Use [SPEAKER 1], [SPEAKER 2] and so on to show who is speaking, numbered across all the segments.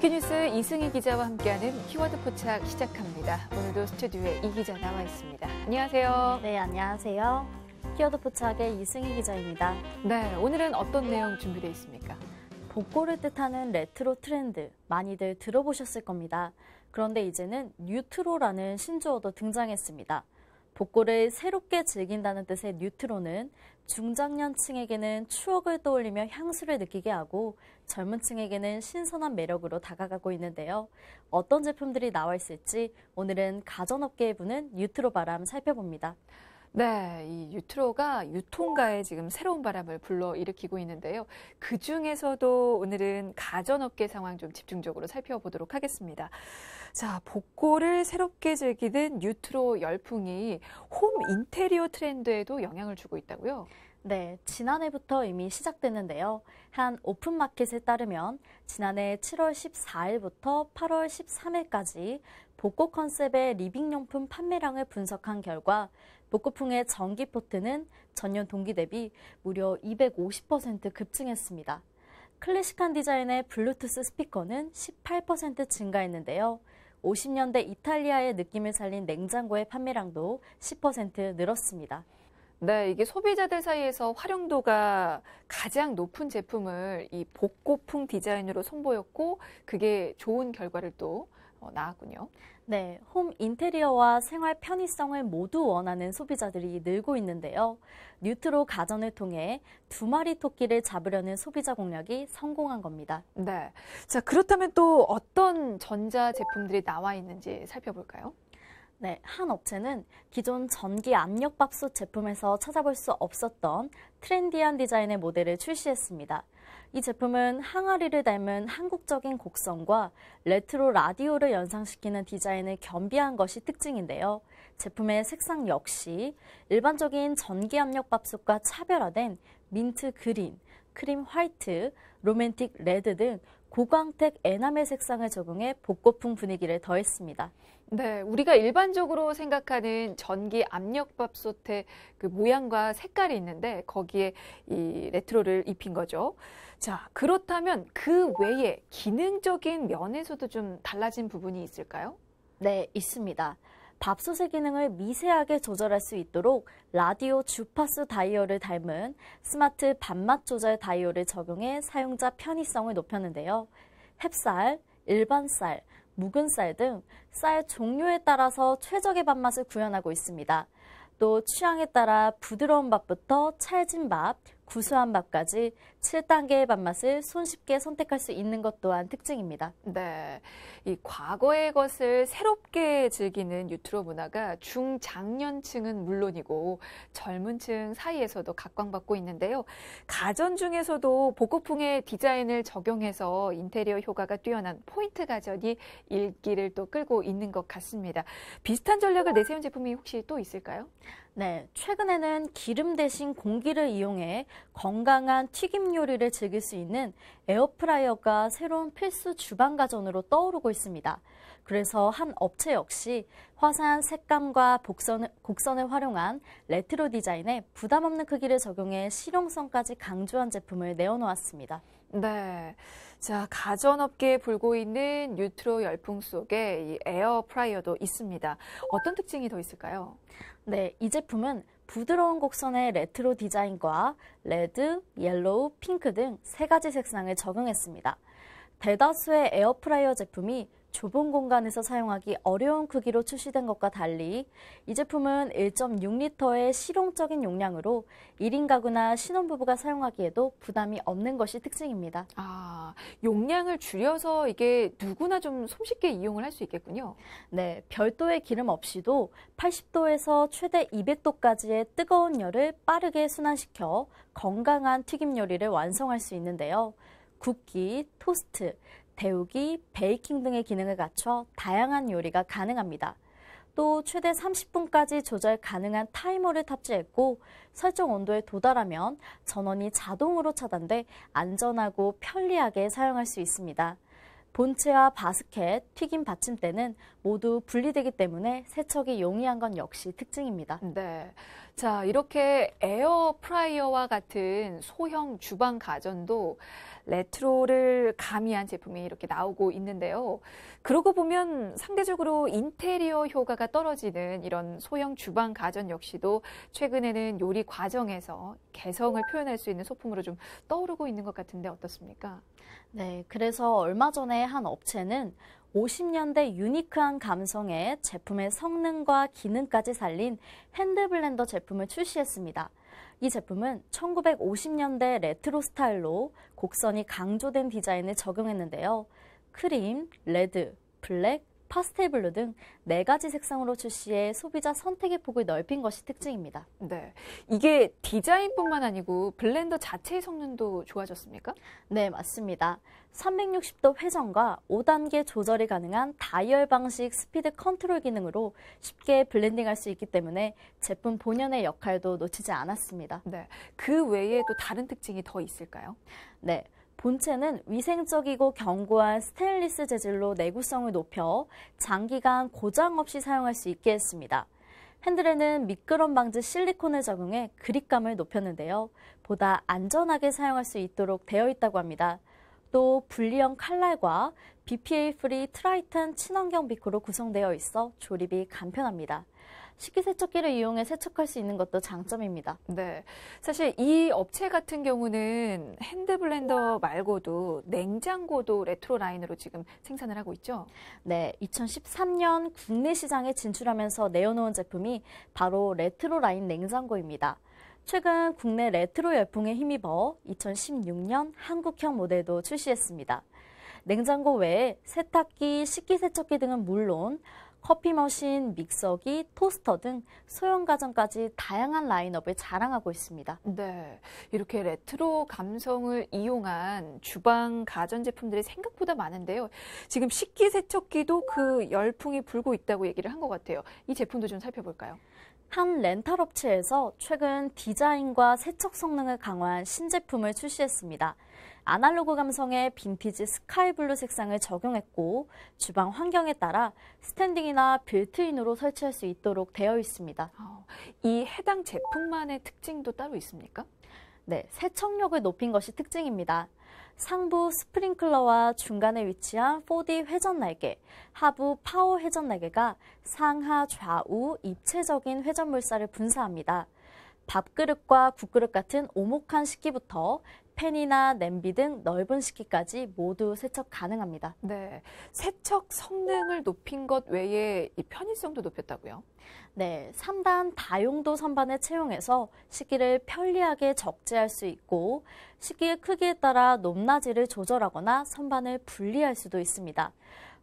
[SPEAKER 1] 쿠키뉴스 이승희 기자와 함께하는 키워드 포착 시작합니다. 오늘도 스튜디오에 이 기자 나와 있습니다. 안녕하세요.
[SPEAKER 2] 네, 안녕하세요. 키워드 포착의 이승희 기자입니다. 네, 오늘은 어떤 내용 준비되어 있습니까? 복고를 뜻하는 레트로 트렌드 많이들 들어보셨을 겁니다. 그런데 이제는 뉴트로라는 신조어도 등장했습니다. 복고를 새롭게 즐긴다는 뜻의 뉴트로는 중장년층에게는 추억을 떠올리며 향수를 느끼게 하고 젊은 층에게는 신선한 매력으로 다가가고 있는데요. 어떤 제품들이 나와 있을지 오늘은 가전업계에
[SPEAKER 1] 부는 뉴트로 바람 살펴봅니다. 네, 이 유트로가 유통가에 지금 새로운 바람을 불러일으키고 있는데요. 그 중에서도 오늘은 가전업계 상황 좀 집중적으로 살펴보도록 하겠습니다. 자, 복고를 새롭게 즐기는 유트로 열풍이 홈 인테리어 트렌드에도 영향을 주고 있다고요?
[SPEAKER 2] 네, 지난해부터 이미 시작됐는데요. 한 오픈마켓에 따르면 지난해 7월 14일부터 8월 13일까지 복고 컨셉의 리빙용품 판매량을 분석한 결과 복고풍의 전기포트는 전년 동기 대비 무려 250% 급증했습니다. 클래식한 디자인의 블루투스 스피커는 18% 증가했는데요. 50년대 이탈리아의 느낌을 살린
[SPEAKER 1] 냉장고의 판매량도 10% 늘었습니다. 네, 이게 소비자들 사이에서 활용도가 가장 높은 제품을 이 복고풍 디자인으로 선보였고 그게 좋은 결과를 또 어, 나왔군요. 네, 홈 인테리어와
[SPEAKER 2] 생활 편의성을 모두 원하는 소비자들이 늘고 있는데요. 뉴트로 가전을 통해 두 마리 토끼를 잡으려는 소비자 공략이 성공한 겁니다. 네.
[SPEAKER 1] 자, 그렇다면 또 어떤 전자 제품들이 나와 있는지 살펴볼까요?
[SPEAKER 2] 네, 한 업체는 기존 전기 압력밥솥 제품에서 찾아볼 수 없었던 트렌디한 디자인의 모델을 출시했습니다. 이 제품은 항아리를 닮은 한국적인 곡선과 레트로 라디오를 연상시키는 디자인을 겸비한 것이 특징인데요. 제품의 색상 역시 일반적인 전기압력 밥솥과 차별화된 민트 그린, 크림 화이트, 로맨틱 레드 등 고광택 에나멜 색상을 적용해 복고풍 분위기를 더했습니다.
[SPEAKER 1] 네, 우리가 일반적으로 생각하는 전기 압력밥솥의 그 모양과 색깔이 있는데 거기에 이 레트로를 입힌 거죠. 자, 그렇다면 그 외에 기능적인 면에서도 좀 달라진 부분이 있을까요? 네, 있습니다.
[SPEAKER 2] 밥솥의 기능을 미세하게 조절할 수 있도록 라디오 주파수 다이얼을 닮은 스마트 밥맛 조절 다이얼을 적용해 사용자 편의성을 높였는데요. 햅쌀, 일반 쌀, 묵은 쌀 등 쌀 종류에 따라서 최적의 밥맛을 구현하고 있습니다. 또 취향에 따라 부드러운 밥부터 찰진 밥, 구수한 밥까지 7단계의 밥맛을 손쉽게 선택할 수 있는 것 또한
[SPEAKER 1] 특징입니다. 네. 이 과거의 것을 새롭게 즐기는 유튜브 문화가 중장년층은 물론이고 젊은 층 사이에서도 각광받고 있는데요. 가전 중에서도 복고풍의 디자인을 적용해서 인테리어 효과가 뛰어난 포인트 가전이 일기를 또 끌고 있는 것 같습니다. 비슷한 전략을 내세운 제품이 혹시 또 있을까요? 네, 최근에는 기름 대신 공기를
[SPEAKER 2] 이용해 건강한 튀김 요리를 즐길 수 있는 에어프라이어가 새로운 필수 주방 가전으로 떠오르고 있습니다. 그래서 한 업체 역시 화사한 색감과 복선, 곡선을 활용한 레트로 디자인에 부담 없는 크기를 적용해
[SPEAKER 1] 실용성까지 강조한 제품을 내어놓았습니다. 네. 자, 가전업계에 불고 있는 뉴트로 열풍 속에 이 에어프라이어도 있습니다. 어떤 특징이 더 있을까요? 네, 이 제품은 부드러운 곡선의 레트로 디자인과
[SPEAKER 2] 레드, 옐로우, 핑크 등 세 가지 색상을 적용했습니다. 대다수의 에어프라이어 제품이 좁은 공간에서 사용하기 어려운 크기로 출시된 것과 달리 이 제품은 1.6리터의 실용적인 용량으로 1인 가구나 신혼부부가 사용하기에도 부담이 없는 것이 특징입니다. 아, 용량을 줄여서 이게 누구나 좀 손쉽게 이용을 할 수 있겠군요. 네, 별도의 기름 없이도 80도에서 최대 200도까지의 뜨거운 열을 빠르게 순환시켜 건강한 튀김 요리를 완성할 수 있는데요. 국기 토스트, 데우기, 베이킹 등의 기능을 갖춰 다양한 요리가 가능합니다. 또 최대 30분까지 조절 가능한 타이머를 탑재했고 설정 온도에 도달하면 전원이 자동으로 차단돼 안전하고 편리하게 사용할 수 있습니다. 본체와 바스켓, 튀김 받침대는 모두 분리되기 때문에 세척이
[SPEAKER 1] 용이한 건 역시 특징입니다. 네. 자, 이렇게 에어프라이어와 같은 소형 주방 가전도 레트로를 가미한 제품이 이렇게 나오고 있는데요. 그러고 보면 상대적으로 인테리어 효과가 떨어지는 이런 소형 주방 가전 역시도 최근에는 요리 과정에서 개성을 표현할 수 있는 소품으로 좀 떠오르고 있는 것 같은데 어떻습니까? 네, 그래서 얼마
[SPEAKER 2] 전에 한 업체는 50년대 유니크한 감성에 제품의 성능과 기능까지 살린 핸드블렌더 제품을 출시했습니다. 이 제품은 1950년대 레트로 스타일로 곡선이 강조된 디자인을 적용했는데요. 크림, 레드, 블랙, 파스텔 블루 등 네 가지 색상으로 출시해 소비자 선택의 폭을 넓힌 것이 특징입니다. 네. 이게 디자인뿐만 아니고 블렌더 자체의 성능도 좋아졌습니까? 네, 맞습니다. 360도 회전과 5단계 조절이 가능한 다이얼 방식 스피드 컨트롤 기능으로 쉽게 블렌딩할 수 있기 때문에 제품 본연의 역할도 놓치지 않았습니다. 네. 그 외에 또 다른 특징이 더 있을까요? 네. 본체는 위생적이고 견고한 스테인리스 재질로 내구성을 높여 장기간 고장 없이 사용할 수 있게 했습니다. 핸들에는 미끄럼 방지 실리콘을 적용해 그립감을 높였는데요. 보다 안전하게 사용할 수 있도록 되어 있다고 합니다. 또 분리형 칼날과 BPA 프리 트라이튼 친환경 비커로 구성되어 있어 조립이 간편합니다.
[SPEAKER 1] 식기세척기를 이용해 세척할 수 있는 것도 장점입니다. 네. 사실 이 업체 같은 경우는 핸드블렌더 말고도 냉장고도 레트로 라인으로 지금 생산을 하고 있죠? 네. 2013년 국내 시장에 진출하면서
[SPEAKER 2] 내어놓은 제품이 바로 레트로 라인 냉장고입니다. 최근 국내 레트로 열풍에 힘입어 2016년 한국형 모델도 출시했습니다. 냉장고 외에 세탁기, 식기세척기 등은 물론 커피 머신, 믹서기,
[SPEAKER 1] 토스터 등 소형 가전까지 다양한 라인업을 자랑하고 있습니다. 네, 이렇게 레트로 감성을 이용한 주방 가전 제품들이 생각보다 많은데요. 지금 식기세척기도 그 열풍이 불고 있다고 얘기를 한 것 같아요. 이 제품도 좀 살펴볼까요? 한 렌탈 업체에서 최근 디자인과 세척
[SPEAKER 2] 성능을 강화한 신제품을 출시했습니다. 아날로그 감성의 빈티지 스카이블루 색상을 적용했고 주방 환경에 따라 스탠딩이나 빌트인으로 설치할 수 있도록 되어 있습니다. 아, 이 해당 제품만의 특징도 따로 있습니까? 네, 세척력을 높인 것이 특징입니다. 상부 스프링클러와 중간에 위치한 4D 회전 날개, 하부 파워 회전 날개가 상하 좌우 입체적인 회전 물살을 분사합니다. 밥그릇과 국그릇 같은 오목한 식기부터 팬이나 냄비 등 넓은 식기까지 모두 세척 가능합니다. 네. 세척 성능을 높인 것 외에 이 편의성도 높였다고요? 네. 3단 다용도 선반을 채용해서 식기를 편리하게 적재할 수 있고 식기의 크기에 따라 높낮이를 조절하거나 선반을 분리할 수도 있습니다.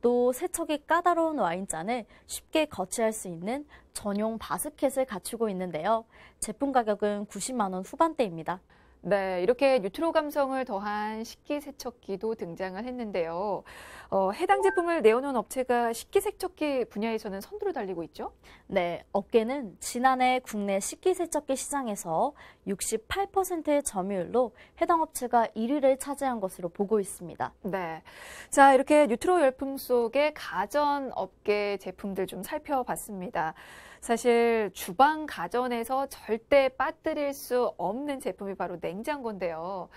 [SPEAKER 2] 또 세척이 까다로운 와인잔을 쉽게 거치할 수 있는 전용 바스켓을 갖추고 있는데요. 제품 가격은 90만 원 후반대입니다.
[SPEAKER 1] 네, 이렇게 뉴트로 감성을 더한 식기세척기도 등장을 했는데요. 어, 해당 제품을 내어놓은 업체가 식기세척기 분야에서는 선두로 달리고 있죠?
[SPEAKER 2] 네, 업계는 지난해 국내 식기세척기 시장에서 68%의
[SPEAKER 1] 점유율로 해당 업체가 1위를 차지한 것으로 보고 있습니다. 네, 자 이렇게 뉴트로 열풍 속의 가전 업계 제품들 좀 살펴봤습니다. 사실 주방 가전에서 절대 빠뜨릴 수 없는 제품이 바로 냉장고인데요.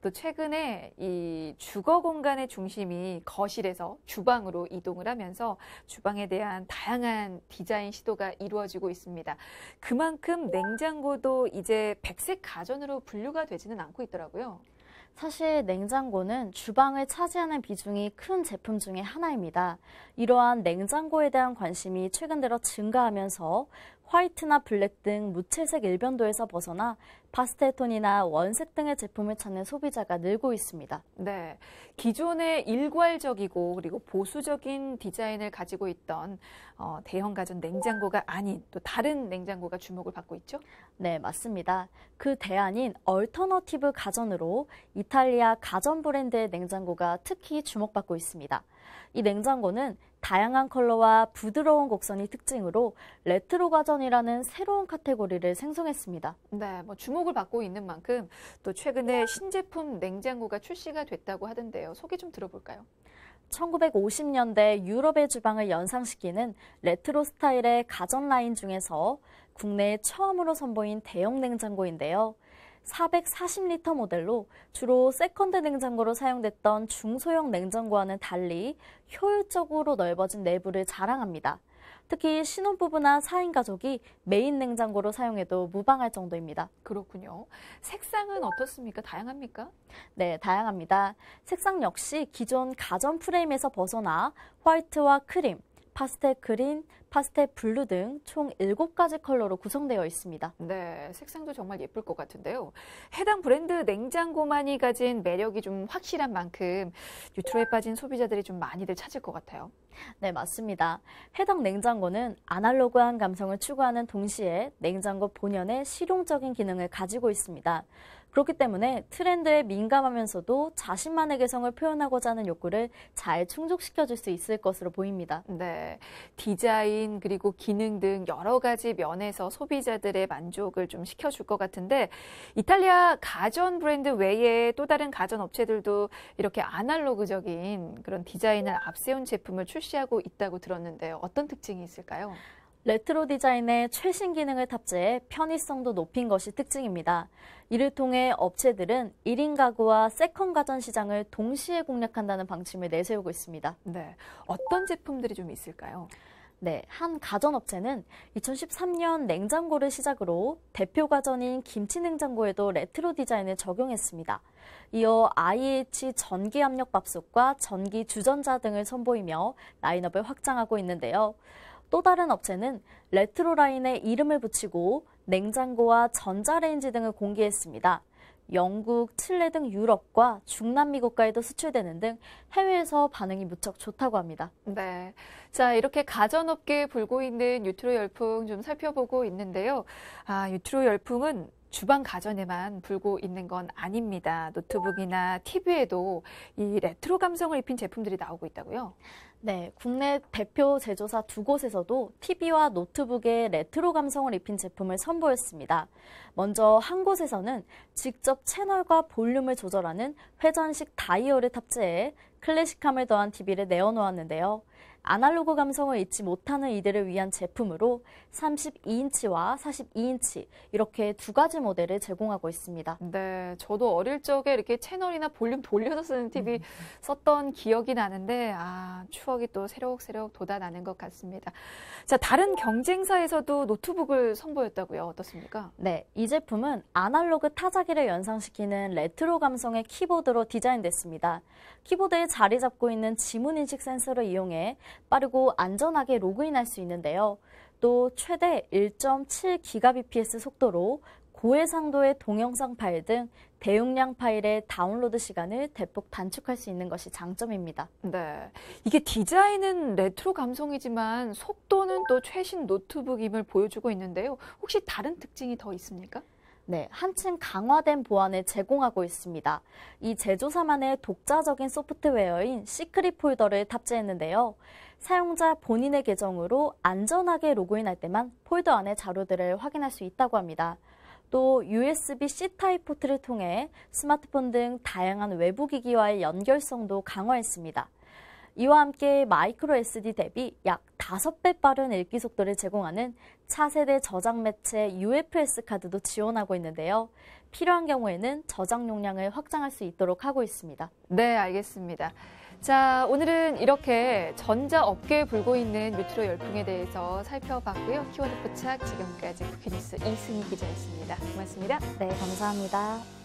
[SPEAKER 1] 또 최근에 이 주거 공간의 중심이 거실에서 주방으로 이동을 하면서 주방에 대한 다양한 디자인 시도가 이루어지고 있습니다. 그만큼 냉장고도 이제 백색 가전으로 분류가 되지는 않고 있더라고요. 사실 냉장고는 주방을 차지하는 비중이
[SPEAKER 2] 큰 제품 중의 하나입니다. 이러한 냉장고에 대한 관심이 최근 들어 증가하면서 화이트나 블랙 등 무채색 일변도에서 벗어나 파스텔 톤이나
[SPEAKER 1] 원색 등의 제품을 찾는 소비자가 늘고 있습니다. 네. 기존의 일괄적이고 그리고 보수적인 디자인을 가지고 있던 어, 대형 가전 냉장고가 아닌 또 다른 냉장고가 주목을 받고 있죠? 네, 맞습니다. 그 대안인
[SPEAKER 2] 얼터너티브 가전으로 이탈리아 가전 브랜드의 냉장고가 특히 주목받고 있습니다. 이 냉장고는 다양한 컬러와 부드러운 곡선이 특징으로 레트로 가전이라는 새로운 카테고리를 생성했습니다.
[SPEAKER 1] 네, 뭐 주목을 받고 있는 만큼 또 최근에 신제품 냉장고가 출시가 됐다고 하던데요. 소개 좀 들어볼까요?
[SPEAKER 2] 1950년대 유럽의 주방을 연상시키는 레트로 스타일의 가전 라인 중에서 국내에 처음으로 선보인 대형 냉장고인데요. 440리터 모델로 주로 세컨드 냉장고로 사용됐던 중소형 냉장고와는 달리 효율적으로 넓어진 내부를 자랑합니다. 특히 신혼부부나 4인 가족이 메인 냉장고로 사용해도 무방할 정도입니다. 그렇군요.
[SPEAKER 1] 색상은 어떻습니까? 다양합니까?
[SPEAKER 2] 네, 다양합니다. 색상 역시 기존 가전 프레임에서 벗어나 화이트와 크림, 파스텔 그린, 파스텔 블루 등
[SPEAKER 1] 총 7가지 컬러로 구성되어 있습니다. 네, 색상도 정말 예쁠 것 같은데요. 해당 브랜드 냉장고만이 가진 매력이 좀 확실한 만큼 유튜브에 빠진 소비자들이 좀 많이들 찾을 것 같아요. 네, 맞습니다. 해당 냉장고는 아날로그한
[SPEAKER 2] 감성을 추구하는 동시에 냉장고 본연의 실용적인 기능을 가지고 있습니다. 그렇기 때문에 트렌드에 민감하면서도 자신만의 개성을 표현하고자 하는 욕구를
[SPEAKER 1] 잘 충족시켜 줄 수 있을 것으로 보입니다. 네. 디자인 그리고 기능 등 여러 가지 면에서 소비자들의 만족을 좀 시켜 줄 것 같은데 이탈리아 가전 브랜드 외에 또 다른 가전 업체들도 이렇게 아날로그적인 그런 디자인을 앞세운 제품을 출시하고 있다고 들었는데요. 어떤 특징이 있을까요? 레트로
[SPEAKER 2] 디자인의 최신 기능을 탑재해 편의성도 높인 것이 특징입니다. 이를 통해 업체들은 1인 가구와 세컨 가전 시장을 동시에 공략한다는 방침을 내세우고 있습니다. 네. 어떤 제품들이 좀 있을까요? 네, 한 가전업체는 2013년 냉장고를 시작으로 대표 가전인 김치 냉장고에도 레트로 디자인을 적용했습니다. 이어 IH 전기 압력 밥솥과 전기 주전자 등을 선보이며 라인업을 확장하고 있는데요. 또 다른 업체는 레트로 라인에 이름을 붙이고 냉장고와 전자레인지 등을 공개했습니다. 영국, 칠레 등 유럽과 중남미 국가에도 수출되는 등 해외에서
[SPEAKER 1] 반응이 무척 좋다고 합니다. 네. 자, 이렇게 가전업계에 불고 있는 유트로 열풍 좀 살펴보고 있는데요. 아, 유트로 열풍은 주방 가전에만 불고 있는 건 아닙니다. 노트북이나 TV에도 이 레트로 감성을 입힌 제품들이 나오고 있다고요? 네, 국내 대표 제조사 두 곳에서도 TV와
[SPEAKER 2] 노트북에 레트로 감성을 입힌 제품을 선보였습니다. 먼저 한 곳에서는 직접 채널과 볼륨을 조절하는 회전식 다이얼을 탑재해 클래식함을 더한 TV를 내어놓았는데요. 아날로그 감성을 잊지 못하는 이들을 위한 제품으로 32인치와 42인치 이렇게 두 가지 모델을 제공하고 있습니다.
[SPEAKER 1] 네, 저도 어릴 적에 이렇게 채널이나 볼륨 돌려서 쓰는 TV 음. 썼던 기억이 나는데 아 추억이 또 새록새록 돋아나는 것 같습니다. 자, 다른 경쟁사에서도 노트북을 선보였다고요. 어떻습니까? 네, 이 제품은 아날로그 타자기를
[SPEAKER 2] 연상시키는 레트로 감성의 키보드로 디자인됐습니다. 키보드에 자리 잡고 있는 지문 인식 센서를 이용해 빠르고 안전하게 로그인할 수 있는데요. 또 최대 1.7GBps 속도로 고해상도의 동영상 파일 등 대용량 파일의 다운로드 시간을 대폭 단축할 수 있는 것이 장점입니다.
[SPEAKER 1] 네. 이게 디자인은 레트로 감성이지만 속도는 또 최신 노트북임을 보여주고 있는데요. 혹시 다른 특징이 더 있습니까? 네, 한층 강화된
[SPEAKER 2] 보안을 제공하고 있습니다. 이 제조사만의 독자적인 소프트웨어인 시크릿 폴더를 탑재했는데요. 사용자 본인의 계정으로 안전하게 로그인할 때만 폴더 안의 자료들을 확인할 수 있다고 합니다. 또 USB-C 타입 포트를 통해 스마트폰 등 다양한 외부 기기와의 연결성도 강화했습니다. 이와 함께 마이크로 SD 대비 약 5배 빠른 읽기 속도를 제공하는 차세대 저장 매체 UFS 카드도 지원하고 있는데요. 필요한 경우에는 저장 용량을 확장할 수 있도록 하고 있습니다. 네,
[SPEAKER 1] 알겠습니다. 자, 오늘은 이렇게 전자 업계에 불고 있는 뮤트로 열풍에 대해서 살펴봤고요. 키워드 포착 지금까지 국회뉴스 이승희 기자였습니다. 고맙습니다. 네, 감사합니다.